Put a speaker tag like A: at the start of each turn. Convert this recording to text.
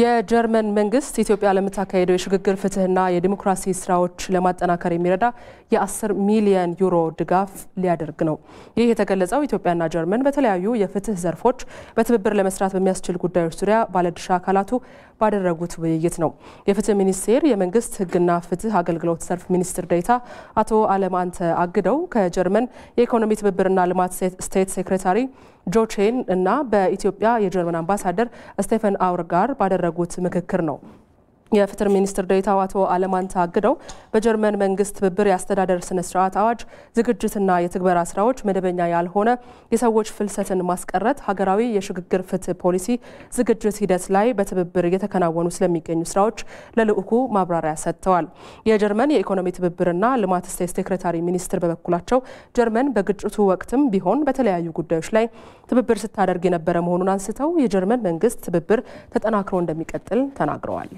A: የጀርመን መንግስት ኢትዮጵያ ለምታካሄደው የሽግግር ፍትህና የዲሞክራሲ ስራዎች ለማጠናከር የሚረዳ የ10 ሚሊዮን ዩሮ ድጋፍ ሊያደርግ ነው። ይህ የተገለጸው ኢትዮጵያና ጀርመን በተለያዩ የፍትህ ዘርፎች በትብብር ለመስራት በሚያስችል ጉዳዮች ዙሪያ ባለድርሻ አካላቱ ባደረጉት ውይይት ነው። የፍትህ ሚኒስቴር የመንግስት ህግና ፍትህ አገልግሎት ዘርፍ ሚኒስትር ዴኤታ አቶ አለማንተ አግደው ከጀርመን የኢኮኖሚ ትብብርና ልማት ስቴት ሴክሬታሪ ጆቼን እና በኢትዮጵያ የጀርመን አምባሳደር ስቴፈን አውር ጋር ባደረጉት ምክክር ነው። የፍትህ ሚኒስትር ዴኤታው አቶ አለማን ታግደው በጀርመን መንግስት ትብብር የአስተዳደር ስነ ስርዓት አዋጅ ዝግጅትና የትግበራ ስራዎች መደበኛ ያልሆነ የሰዎች ፍልሰትን ማስቀረት ሀገራዊ የሽግግር ፍትህ ፖሊሲ ዝግጅት ሂደት ላይ በትብብር እየተከናወኑ ስለሚገኙ ስራዎች ለልዑኩ ማብራሪያ ሰጥተዋል። የጀርመን የኢኮኖሚ ትብብርና ልማት ስቴት ሴክሬታሪ ሚኒስትር በበኩላቸው ጀርመን በግጭቱ ወቅትም ቢሆን በተለያዩ ጉዳዮች ላይ ትብብር ስታደርግ የነበረ መሆኑን አንስተው የጀርመን መንግስት ትብብር ተጠናክሮ እንደሚቀጥል ተናግረዋል።